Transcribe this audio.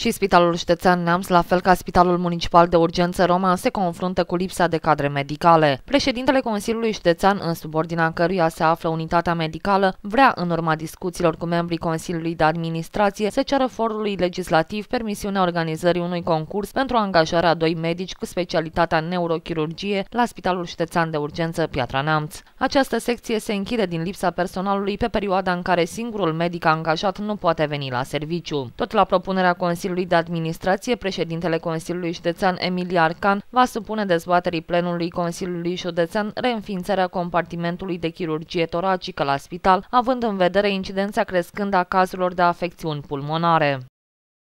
Și Spitalul Ștețean Neamț, la fel ca Spitalul Municipal de Urgență Roma, se confruntă cu lipsa de cadre medicale. Președintele Consiliului Ștețean, în subordinea căruia se află unitatea medicală, vrea, în urma discuțiilor cu membrii Consiliului de Administrație, să ceară forului legislativ permisiunea organizării unui concurs pentru angajarea doi medici cu specialitatea neurochirurgie la Spitalul Ștețean de Urgență Piatra Neamț. Această secție se închide din lipsa personalului pe perioada în care singurul medic angajat nu poate veni la serviciu. Tot la propunerea Consiliului Consiliului de Administrație, președintele Consiliului Județean Emilia Arcan va supune dezbaterii plenului Consiliului Județean reînființarea compartimentului de chirurgie toracică la spital, având în vedere incidența crescândă a cazurilor de afecțiuni pulmonare.